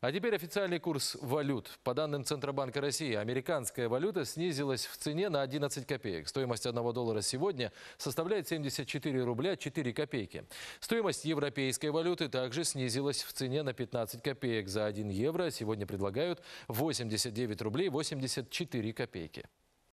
А теперь официальный курс валют. По данным Центробанка России, американская валюта снизилась в цене на 11 копеек. Стоимость 1 доллара сегодня составляет 74 рубля 4 копейки. Стоимость европейской валюты также снизилась в цене на 15 копеек. За 1 евро сегодня предлагают 89 рублей 84 копейки.